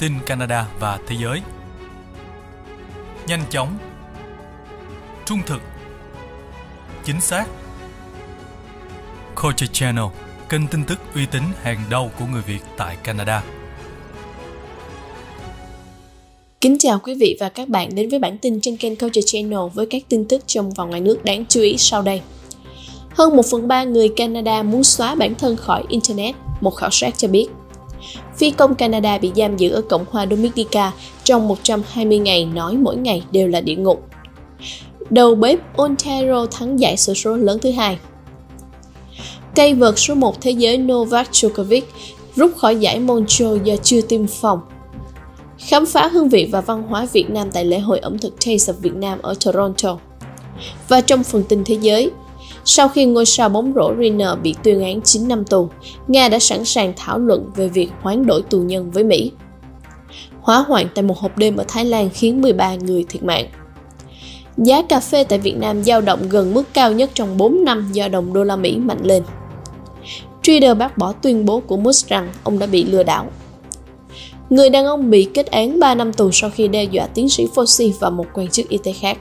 tin Canada và thế giới. Nhanh chóng, trung thực, chính xác. Culture Channel, kênh tin tức uy tín hàng đầu của người Việt tại Canada. Kính chào quý vị và các bạn đến với bản tin trên kênh Culture Channel với các tin tức trong và ngoài nước đáng chú ý sau đây. Hơn 1 phần 3 người Canada muốn xóa bản thân khỏi Internet, một khảo sát cho biết. Phi công Canada bị giam giữ ở Cộng hòa Dominica trong 120 ngày nói mỗi ngày đều là địa ngục. Đầu bếp Ontario thắng giải sổ số lớn thứ hai. Cây vợt số 1 thế giới Novak Djokovic rút khỏi giải Montreal do chưa tiêm phòng. Khám phá hương vị và văn hóa Việt Nam tại lễ hội ẩm thực Taste of Việt Nam ở Toronto. Và trong phần tin thế giới, sau khi ngôi sao bóng rổ Riner bị tuyên án 9 năm tù, Nga đã sẵn sàng thảo luận về việc hoán đổi tù nhân với Mỹ. Hóa hoạn tại một hộp đêm ở Thái Lan khiến 13 người thiệt mạng. Giá cà phê tại Việt Nam dao động gần mức cao nhất trong 4 năm do đồng đô la Mỹ mạnh lên. Trader bác bỏ tuyên bố của Musk rằng ông đã bị lừa đảo. Người đàn ông bị kết án 3 năm tù sau khi đe dọa tiến sĩ Fauci và một quan chức y tế khác.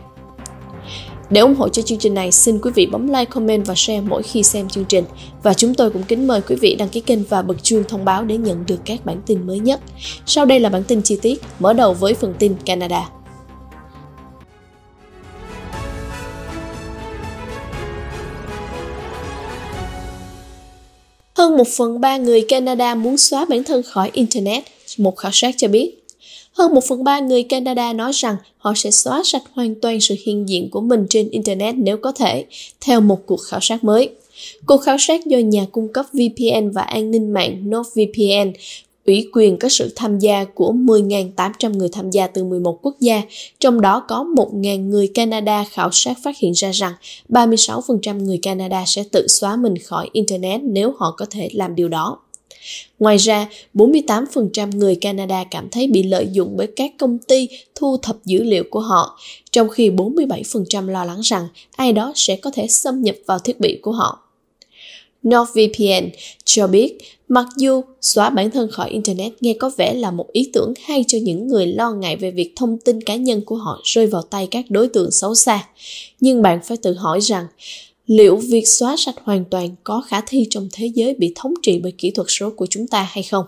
Để ủng hộ cho chương trình này, xin quý vị bấm like, comment và share mỗi khi xem chương trình. Và chúng tôi cũng kính mời quý vị đăng ký kênh và bật chuông thông báo để nhận được các bản tin mới nhất. Sau đây là bản tin chi tiết, mở đầu với phần tin Canada. Hơn một phần ba người Canada muốn xóa bản thân khỏi Internet, một khảo sát cho biết. Hơn một phần ba người Canada nói rằng họ sẽ xóa sạch hoàn toàn sự hiện diện của mình trên Internet nếu có thể, theo một cuộc khảo sát mới. Cuộc khảo sát do nhà cung cấp VPN và an ninh mạng NordVPN ủy quyền có sự tham gia của 10.800 người tham gia từ 11 quốc gia, trong đó có 1.000 người Canada khảo sát phát hiện ra rằng 36% người Canada sẽ tự xóa mình khỏi Internet nếu họ có thể làm điều đó. Ngoài ra, 48% người Canada cảm thấy bị lợi dụng bởi các công ty thu thập dữ liệu của họ, trong khi 47% lo lắng rằng ai đó sẽ có thể xâm nhập vào thiết bị của họ. NordVPN cho biết, mặc dù xóa bản thân khỏi Internet nghe có vẻ là một ý tưởng hay cho những người lo ngại về việc thông tin cá nhân của họ rơi vào tay các đối tượng xấu xa, nhưng bạn phải tự hỏi rằng liệu việc xóa sạch hoàn toàn có khả thi trong thế giới bị thống trị bởi kỹ thuật số của chúng ta hay không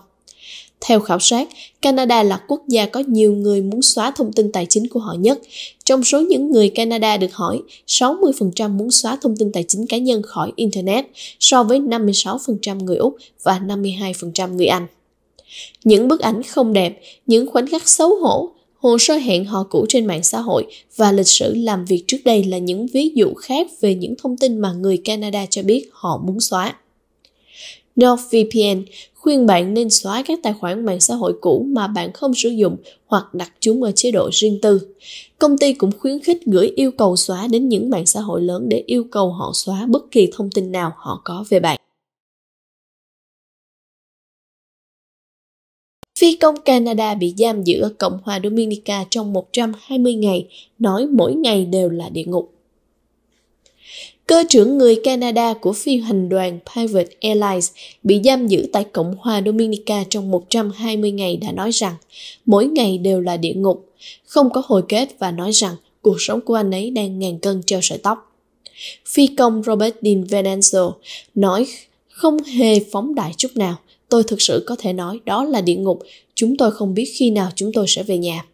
theo khảo sát, Canada là quốc gia có nhiều người muốn xóa thông tin tài chính của họ nhất. Trong số những người Canada được hỏi, 60% muốn xóa thông tin tài chính cá nhân khỏi Internet, so với 56% người Úc và 52% người Anh. Những bức ảnh không đẹp, những khoảnh khắc xấu hổ, Hồ sơ hẹn hò cũ trên mạng xã hội và lịch sử làm việc trước đây là những ví dụ khác về những thông tin mà người Canada cho biết họ muốn xóa. NordVPN khuyên bạn nên xóa các tài khoản mạng xã hội cũ mà bạn không sử dụng hoặc đặt chúng ở chế độ riêng tư. Công ty cũng khuyến khích gửi yêu cầu xóa đến những mạng xã hội lớn để yêu cầu họ xóa bất kỳ thông tin nào họ có về bạn. Phi công Canada bị giam giữ ở Cộng hòa Dominica trong 120 ngày, nói mỗi ngày đều là địa ngục. Cơ trưởng người Canada của phi hành đoàn Private Airlines bị giam giữ tại Cộng hòa Dominica trong 120 ngày đã nói rằng mỗi ngày đều là địa ngục, không có hồi kết và nói rằng cuộc sống của anh ấy đang ngàn cân treo sợi tóc. Phi công Robert Dean Venanzo nói không hề phóng đại chút nào, tôi thực sự có thể nói đó là địa ngục, chúng tôi không biết khi nào chúng tôi sẽ về nhà.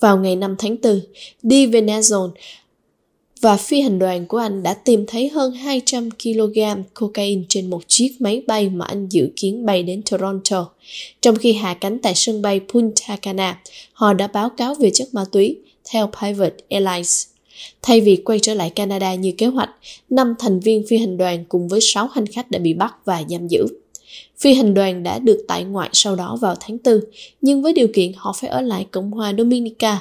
Vào ngày 5 tháng 4, đi Venazon và phi hành đoàn của anh đã tìm thấy hơn 200 kg cocaine trên một chiếc máy bay mà anh dự kiến bay đến Toronto. Trong khi hạ cánh tại sân bay Punta Cana, họ đã báo cáo về chất ma túy theo Private Airlines. Thay vì quay trở lại Canada như kế hoạch, năm thành viên phi hành đoàn cùng với 6 hành khách đã bị bắt và giam giữ. Phi hành đoàn đã được tại ngoại sau đó vào tháng 4, nhưng với điều kiện họ phải ở lại Cộng hòa Dominica.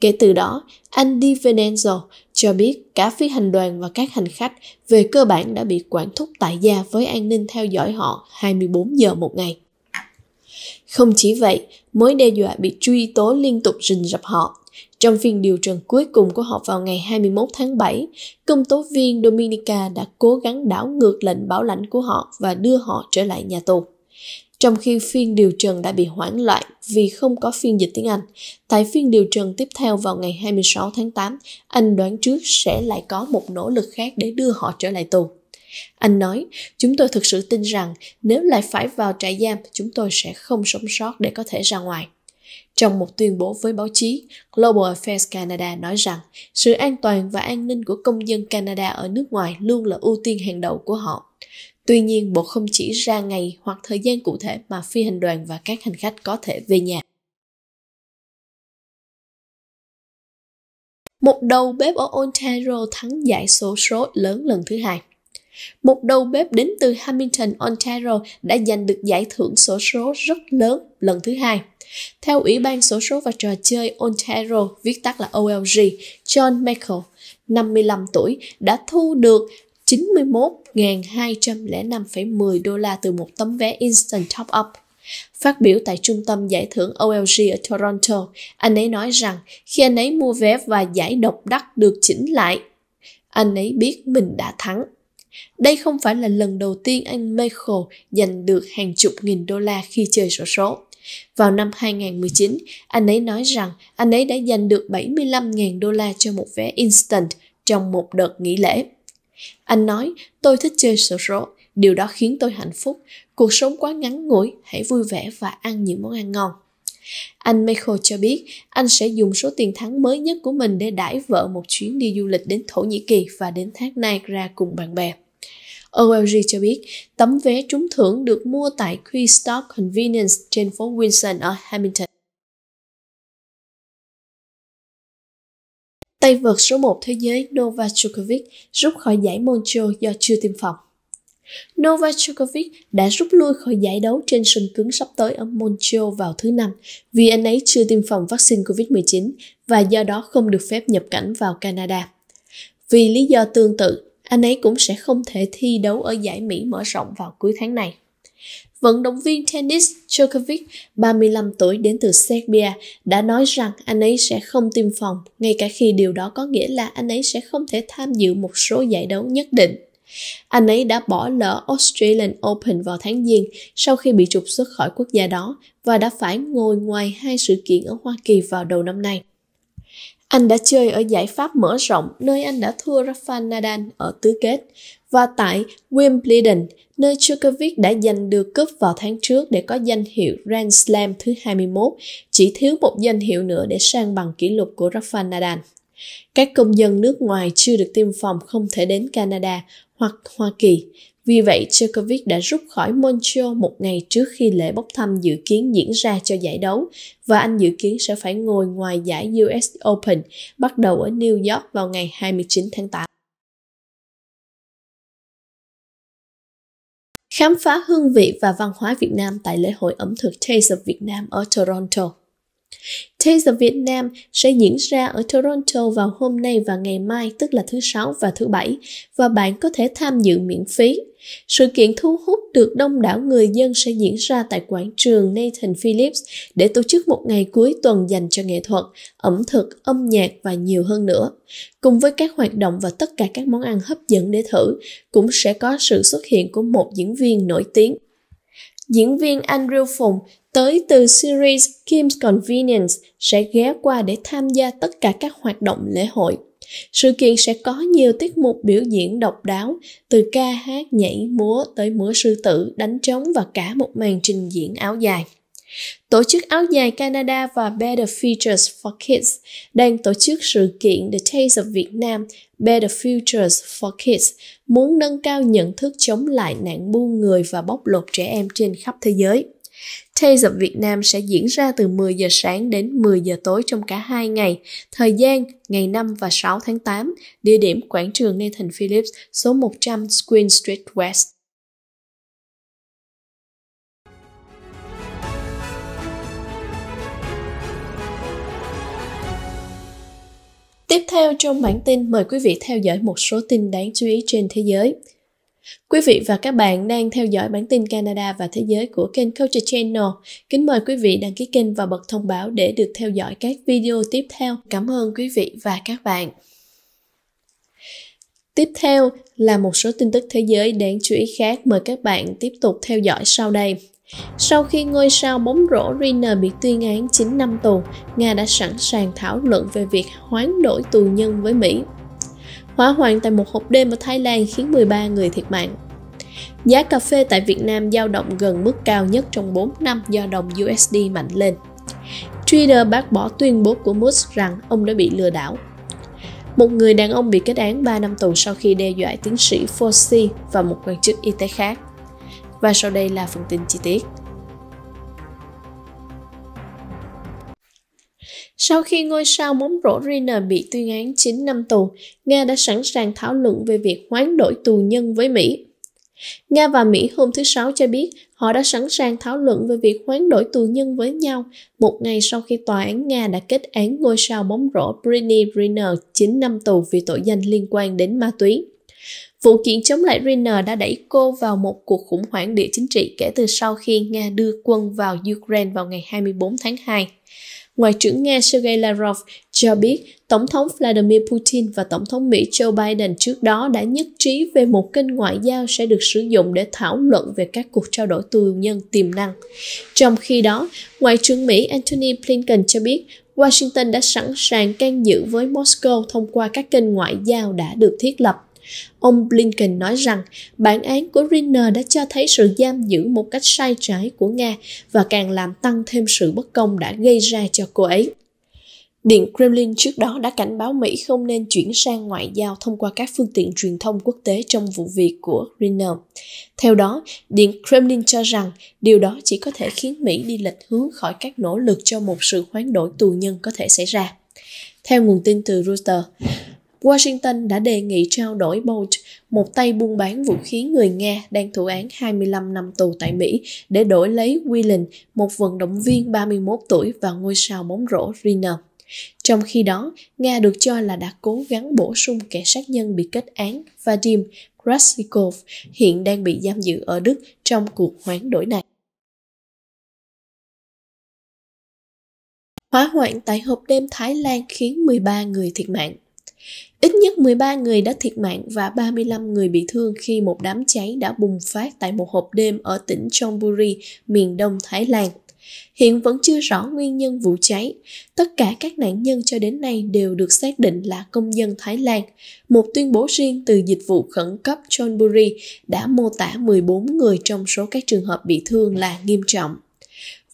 Kể từ đó, Andy Venenzo cho biết cả phi hành đoàn và các hành khách về cơ bản đã bị quản thúc tại gia với an ninh theo dõi họ 24 giờ một ngày. Không chỉ vậy, mối đe dọa bị truy tố liên tục rình rập họ trong phiên điều trần cuối cùng của họ vào ngày 21 tháng 7, công tố viên Dominica đã cố gắng đảo ngược lệnh bảo lãnh của họ và đưa họ trở lại nhà tù. Trong khi phiên điều trần đã bị hoãn lại vì không có phiên dịch tiếng Anh, tại phiên điều trần tiếp theo vào ngày 26 tháng 8, anh đoán trước sẽ lại có một nỗ lực khác để đưa họ trở lại tù. Anh nói, chúng tôi thực sự tin rằng nếu lại phải vào trại giam, chúng tôi sẽ không sống sót để có thể ra ngoài. Trong một tuyên bố với báo chí, Global Affairs Canada nói rằng sự an toàn và an ninh của công dân Canada ở nước ngoài luôn là ưu tiên hàng đầu của họ. Tuy nhiên, Bộ không chỉ ra ngày hoặc thời gian cụ thể mà phi hành đoàn và các hành khách có thể về nhà. Một đầu bếp ở Ontario thắng giải số số lớn lần thứ hai. Một đầu bếp đến từ Hamilton, Ontario đã giành được giải thưởng sổ số rất lớn lần thứ hai. Theo Ủy ban Sổ số và Trò chơi Ontario, viết tắt là OLG, John Michael, 55 tuổi, đã thu được 91.205,10 đô la từ một tấm vé Instant Top Up. Phát biểu tại trung tâm giải thưởng OLG ở Toronto, anh ấy nói rằng khi anh ấy mua vé và giải độc đắc được chỉnh lại, anh ấy biết mình đã thắng. Đây không phải là lần đầu tiên anh Michael giành được hàng chục nghìn đô la khi chơi sổ số. Vào năm 2019, anh ấy nói rằng anh ấy đã giành được 75.000 đô la cho một vé instant trong một đợt nghỉ lễ. Anh nói, tôi thích chơi sổ số, điều đó khiến tôi hạnh phúc. Cuộc sống quá ngắn ngủi, hãy vui vẻ và ăn những món ăn ngon. Anh Michael cho biết anh sẽ dùng số tiền thắng mới nhất của mình để đãi vợ một chuyến đi du lịch đến Thổ Nhĩ Kỳ và đến thác Niagara cùng bạn bè. OLG cho biết tấm vé trúng thưởng được mua tại Quickstop Convenience trên phố Wilson ở Hamilton. Tay vợt số 1 thế giới Novak Djokovic rút khỏi giải Montreal do chưa tiêm phòng. Novak Djokovic đã rút lui khỏi giải đấu trên sân cứng sắp tới ở Montreal vào thứ Năm vì anh ấy chưa tiêm phòng vaccine COVID-19 và do đó không được phép nhập cảnh vào Canada. Vì lý do tương tự, anh ấy cũng sẽ không thể thi đấu ở giải Mỹ mở rộng vào cuối tháng này. Vận động viên tennis Djokovic, 35 tuổi đến từ Serbia, đã nói rằng anh ấy sẽ không tiêm phòng, ngay cả khi điều đó có nghĩa là anh ấy sẽ không thể tham dự một số giải đấu nhất định. Anh ấy đã bỏ lỡ Australian Open vào tháng Giêng sau khi bị trục xuất khỏi quốc gia đó và đã phải ngồi ngoài hai sự kiện ở Hoa Kỳ vào đầu năm nay. Anh đã chơi ở giải Pháp mở rộng nơi anh đã thua Rafael Nadal ở tứ kết và tại Wimbledon nơi Djokovic đã giành được cúp vào tháng trước để có danh hiệu Grand Slam thứ 21, chỉ thiếu một danh hiệu nữa để sang bằng kỷ lục của Rafael Nadal. Các công dân nước ngoài chưa được tiêm phòng không thể đến Canada hoặc Hoa Kỳ vì vậy, Djokovic đã rút khỏi Montreal một ngày trước khi lễ bốc thăm dự kiến diễn ra cho giải đấu và anh dự kiến sẽ phải ngồi ngoài giải US Open bắt đầu ở New York vào ngày 29 tháng 8. Khám phá hương vị và văn hóa Việt Nam tại lễ hội ẩm thực Taste of Vietnam ở Toronto. Taste of Vietnam sẽ diễn ra ở Toronto vào hôm nay và ngày mai, tức là thứ Sáu và thứ Bảy, và bạn có thể tham dự miễn phí. Sự kiện thu hút được đông đảo người dân sẽ diễn ra tại quảng trường Nathan Phillips để tổ chức một ngày cuối tuần dành cho nghệ thuật, ẩm thực, âm nhạc và nhiều hơn nữa. Cùng với các hoạt động và tất cả các món ăn hấp dẫn để thử, cũng sẽ có sự xuất hiện của một diễn viên nổi tiếng Diễn viên Andrew Phùng tới từ series Kim's Convenience sẽ ghé qua để tham gia tất cả các hoạt động lễ hội. Sự kiện sẽ có nhiều tiết mục biểu diễn độc đáo, từ ca hát, nhảy, múa tới múa sư tử, đánh trống và cả một màn trình diễn áo dài. Tổ chức áo dài Canada và Better Futures for Kids đang tổ chức sự kiện The Taste of Vietnam, Better Futures for Kids muốn nâng cao nhận thức chống lại nạn buôn người và bóc lột trẻ em trên khắp thế giới. Taste of Vietnam sẽ diễn ra từ 10 giờ sáng đến 10 giờ tối trong cả hai ngày, thời gian ngày 5 và 6 tháng 8, địa điểm quảng trường Nathan Phillips số 100 Queen Street West. Tiếp theo trong bản tin mời quý vị theo dõi một số tin đáng chú ý trên thế giới. Quý vị và các bạn đang theo dõi bản tin Canada và thế giới của kênh Culture Channel. Kính mời quý vị đăng ký kênh và bật thông báo để được theo dõi các video tiếp theo. Cảm ơn quý vị và các bạn. Tiếp theo là một số tin tức thế giới đáng chú ý khác mời các bạn tiếp tục theo dõi sau đây. Sau khi ngôi sao bóng rổ Riner bị tuyên án 9 năm tù, Nga đã sẵn sàng thảo luận về việc hoán đổi tù nhân với Mỹ. Hỏa hoạn tại một hộp đêm ở Thái Lan khiến 13 người thiệt mạng. Giá cà phê tại Việt Nam dao động gần mức cao nhất trong 4 năm do đồng USD mạnh lên. Twitter bác bỏ tuyên bố của Musk rằng ông đã bị lừa đảo. Một người đàn ông bị kết án 3 năm tù sau khi đe dọa tiến sĩ Fauci và một quan chức y tế khác. Và sau đây là phần tin chi tiết. Sau khi ngôi sao bóng rổ Rina bị tuyên án 9 năm tù, Nga đã sẵn sàng thảo luận về việc hoán đổi tù nhân với Mỹ. Nga và Mỹ hôm thứ Sáu cho biết họ đã sẵn sàng thảo luận về việc hoán đổi tù nhân với nhau một ngày sau khi tòa án Nga đã kết án ngôi sao bóng rổ Britney Griner 9 năm tù vì tội danh liên quan đến ma túy. Vụ kiện chống lại Renner đã đẩy cô vào một cuộc khủng hoảng địa chính trị kể từ sau khi Nga đưa quân vào Ukraine vào ngày 24 tháng 2. Ngoại trưởng Nga Sergei Lavrov cho biết Tổng thống Vladimir Putin và Tổng thống Mỹ Joe Biden trước đó đã nhất trí về một kênh ngoại giao sẽ được sử dụng để thảo luận về các cuộc trao đổi tù nhân tiềm năng. Trong khi đó, Ngoại trưởng Mỹ Antony Blinken cho biết Washington đã sẵn sàng can dự với Moscow thông qua các kênh ngoại giao đã được thiết lập. Ông Blinken nói rằng bản án của Riner đã cho thấy sự giam giữ một cách sai trái của Nga và càng làm tăng thêm sự bất công đã gây ra cho cô ấy. Điện Kremlin trước đó đã cảnh báo Mỹ không nên chuyển sang ngoại giao thông qua các phương tiện truyền thông quốc tế trong vụ việc của Riner. Theo đó, Điện Kremlin cho rằng điều đó chỉ có thể khiến Mỹ đi lệch hướng khỏi các nỗ lực cho một sự hoán đổi tù nhân có thể xảy ra. Theo nguồn tin từ Reuters, Washington đã đề nghị trao đổi Bolt, một tay buôn bán vũ khí người Nga đang thụ án 25 năm tù tại Mỹ, để đổi lấy Whelan, một vận động viên 31 tuổi và ngôi sao bóng rổ Riner. Trong khi đó, Nga được cho là đã cố gắng bổ sung kẻ sát nhân bị kết án Vadim Krasikov hiện đang bị giam giữ ở Đức trong cuộc hoán đổi này. Hỏa hoạn tại hộp đêm Thái Lan khiến 13 người thiệt mạng. Ít nhất 13 người đã thiệt mạng và 35 người bị thương khi một đám cháy đã bùng phát tại một hộp đêm ở tỉnh Chonburi, miền đông Thái Lan. Hiện vẫn chưa rõ nguyên nhân vụ cháy. Tất cả các nạn nhân cho đến nay đều được xác định là công dân Thái Lan. Một tuyên bố riêng từ dịch vụ khẩn cấp Chonburi đã mô tả 14 người trong số các trường hợp bị thương là nghiêm trọng.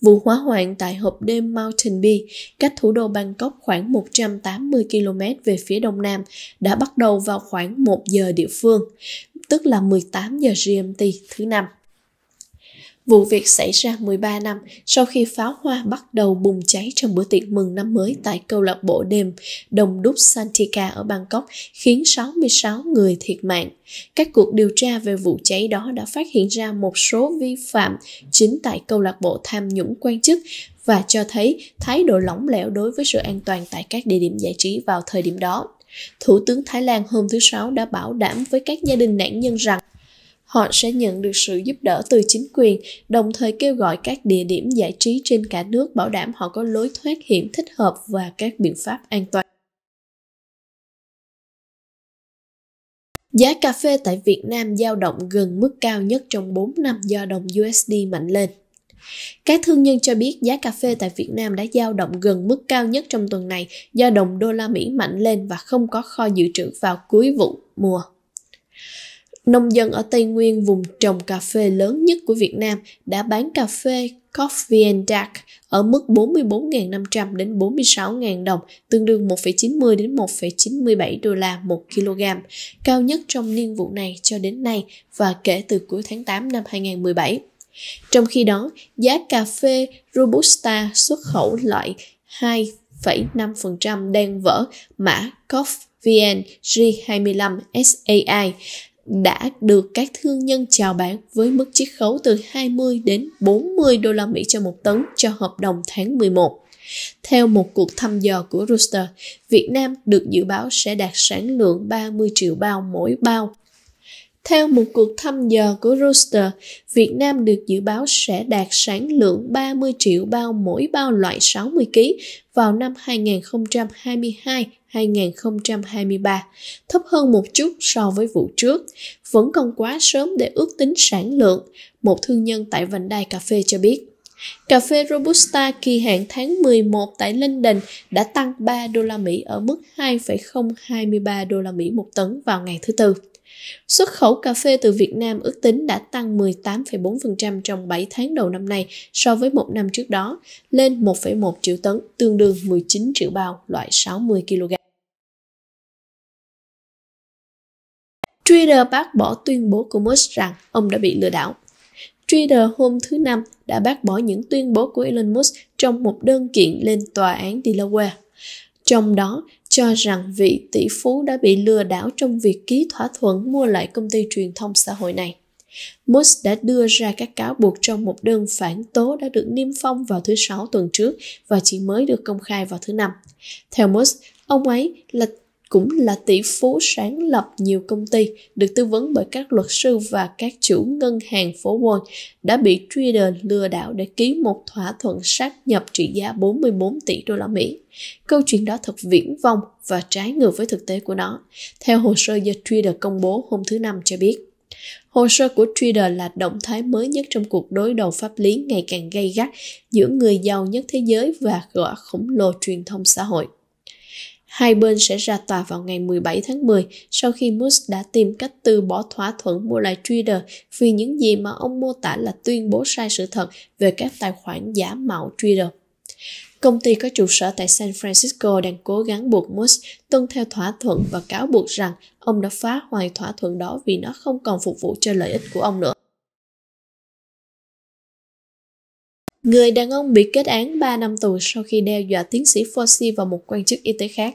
Vụ hỏa hoạn tại hộp đêm Mountain Bee, cách thủ đô Bangkok khoảng 180 km về phía đông nam, đã bắt đầu vào khoảng 1 giờ địa phương, tức là 18 giờ GMT thứ năm. Vụ việc xảy ra 13 năm sau khi pháo hoa bắt đầu bùng cháy trong bữa tiệc mừng năm mới tại câu lạc bộ đêm Đồng Đúc Santika ở Bangkok khiến 66 người thiệt mạng. Các cuộc điều tra về vụ cháy đó đã phát hiện ra một số vi phạm chính tại câu lạc bộ tham nhũng quan chức và cho thấy thái độ lỏng lẻo đối với sự an toàn tại các địa điểm giải trí vào thời điểm đó. Thủ tướng Thái Lan hôm thứ Sáu đã bảo đảm với các gia đình nạn nhân rằng họ sẽ nhận được sự giúp đỡ từ chính quyền, đồng thời kêu gọi các địa điểm giải trí trên cả nước bảo đảm họ có lối thoát hiểm thích hợp và các biện pháp an toàn. Giá cà phê tại Việt Nam dao động gần mức cao nhất trong 4 năm do đồng USD mạnh lên. Các thương nhân cho biết giá cà phê tại Việt Nam đã dao động gần mức cao nhất trong tuần này do đồng đô la Mỹ mạnh lên và không có kho dự trữ vào cuối vụ mùa. Nông dân ở Tây Nguyên, vùng trồng cà phê lớn nhất của Việt Nam, đã bán cà phê Coffee and Dark ở mức 44.500 đến 46.000 đồng, tương đương 1,90 đến 1,97 đô la 1 kg, cao nhất trong niên vụ này cho đến nay và kể từ cuối tháng 8 năm 2017. Trong khi đó, giá cà phê Robusta xuất khẩu loại 2,5% đang vỡ mã COF VN G25 SAI đã được các thương nhân chào bán với mức chiết khấu từ 20 đến 40 đô la Mỹ cho một tấn cho hợp đồng tháng 11. Theo một cuộc thăm dò của Rooster, Việt Nam được dự báo sẽ đạt sản lượng 30 triệu bao mỗi bao. Theo một cuộc thăm dò của Rooster, Việt Nam được dự báo sẽ đạt sản lượng 30 triệu bao mỗi bao loại 60 kg vào năm 2022 2023, thấp hơn một chút so với vụ trước. Vẫn còn quá sớm để ước tính sản lượng, một thương nhân tại vành đai cà phê cho biết. Cà phê Robusta kỳ hạn tháng 11 tại London đã tăng 3 đô la Mỹ ở mức 2,023 đô la Mỹ một tấn vào ngày thứ Tư. Xuất khẩu cà phê từ Việt Nam ước tính đã tăng 18,4% trong 7 tháng đầu năm nay so với một năm trước đó, lên 1,1 triệu tấn, tương đương 19 triệu bao loại 60 kg. Twitter bác bỏ tuyên bố của Musk rằng ông đã bị lừa đảo. Twitter hôm thứ Năm đã bác bỏ những tuyên bố của Elon Musk trong một đơn kiện lên tòa án Delaware. Trong đó, cho rằng vị tỷ phú đã bị lừa đảo trong việc ký thỏa thuận mua lại công ty truyền thông xã hội này. Musk đã đưa ra các cáo buộc trong một đơn phản tố đã được niêm phong vào thứ Sáu tuần trước và chỉ mới được công khai vào thứ Năm. Theo Musk, ông ấy là cũng là tỷ phú sáng lập nhiều công ty, được tư vấn bởi các luật sư và các chủ ngân hàng phố Wall, đã bị trader lừa đảo để ký một thỏa thuận sát nhập trị giá 44 tỷ đô la Mỹ. Câu chuyện đó thật viễn vông và trái ngược với thực tế của nó, theo hồ sơ do trader công bố hôm thứ Năm cho biết. Hồ sơ của trader là động thái mới nhất trong cuộc đối đầu pháp lý ngày càng gay gắt giữa người giàu nhất thế giới và gã khổng lồ truyền thông xã hội. Hai bên sẽ ra tòa vào ngày 17 tháng 10 sau khi Musk đã tìm cách từ bỏ thỏa thuận mua lại Twitter vì những gì mà ông mô tả là tuyên bố sai sự thật về các tài khoản giả mạo Twitter. Công ty có trụ sở tại San Francisco đang cố gắng buộc Musk tuân theo thỏa thuận và cáo buộc rằng ông đã phá hoại thỏa thuận đó vì nó không còn phục vụ cho lợi ích của ông nữa. Người đàn ông bị kết án 3 năm tù sau khi đe dọa tiến sĩ Fauci và một quan chức y tế khác.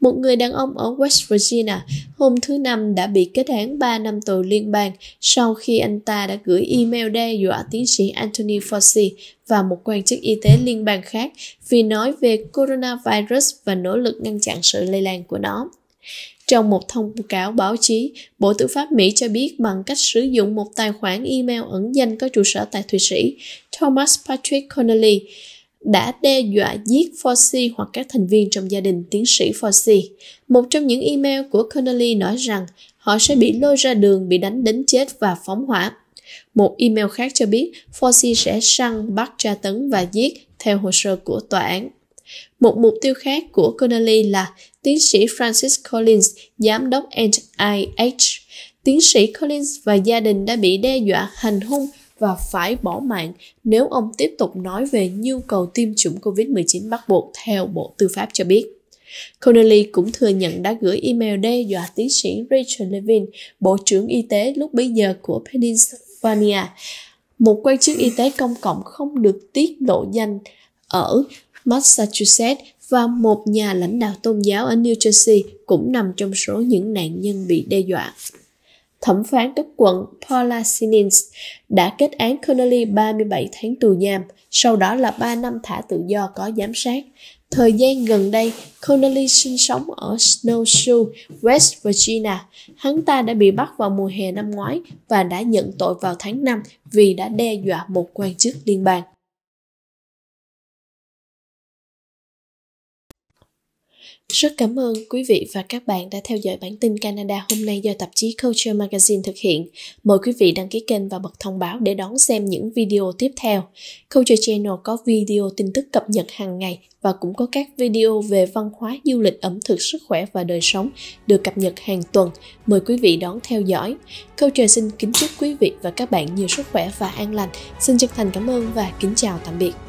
Một người đàn ông ở West Virginia hôm thứ Năm đã bị kết án 3 năm tù liên bang sau khi anh ta đã gửi email đe dọa tiến sĩ Anthony Fauci và một quan chức y tế liên bang khác vì nói về coronavirus và nỗ lực ngăn chặn sự lây lan của nó. Trong một thông cáo báo chí, Bộ Tư pháp Mỹ cho biết bằng cách sử dụng một tài khoản email ẩn danh có trụ sở tại Thụy Sĩ, Thomas Patrick Connolly đã đe dọa giết Fossey hoặc các thành viên trong gia đình tiến sĩ Fossey. Một trong những email của Connolly nói rằng họ sẽ bị lôi ra đường, bị đánh đến chết và phóng hỏa. Một email khác cho biết Fossey sẽ săn, bắt, tra tấn và giết theo hồ sơ của tòa án. Một mục tiêu khác của Connolly là tiến sĩ Francis Collins, giám đốc NIH. Tiến sĩ Collins và gia đình đã bị đe dọa hành hung và phải bỏ mạng nếu ông tiếp tục nói về nhu cầu tiêm chủng COVID-19 bắt buộc theo Bộ Tư pháp cho biết. Connelly cũng thừa nhận đã gửi email đe dọa tiến sĩ Rachel Levin, Bộ trưởng Y tế lúc bấy giờ của Pennsylvania, một quan chức y tế công cộng không được tiết lộ danh ở Massachusetts và một nhà lãnh đạo tôn giáo ở New Jersey cũng nằm trong số những nạn nhân bị đe dọa thẩm phán cấp quận Paula Sinins đã kết án Connolly 37 tháng tù giam, sau đó là 3 năm thả tự do có giám sát. Thời gian gần đây, Connolly sinh sống ở Snowshoe, West Virginia. Hắn ta đã bị bắt vào mùa hè năm ngoái và đã nhận tội vào tháng 5 vì đã đe dọa một quan chức liên bang. Rất cảm ơn quý vị và các bạn đã theo dõi bản tin Canada hôm nay do tạp chí Culture Magazine thực hiện. Mời quý vị đăng ký kênh và bật thông báo để đón xem những video tiếp theo. Culture Channel có video tin tức cập nhật hàng ngày và cũng có các video về văn hóa, du lịch, ẩm thực, sức khỏe và đời sống được cập nhật hàng tuần. Mời quý vị đón theo dõi. Culture xin kính chúc quý vị và các bạn nhiều sức khỏe và an lành. Xin chân thành cảm ơn và kính chào tạm biệt.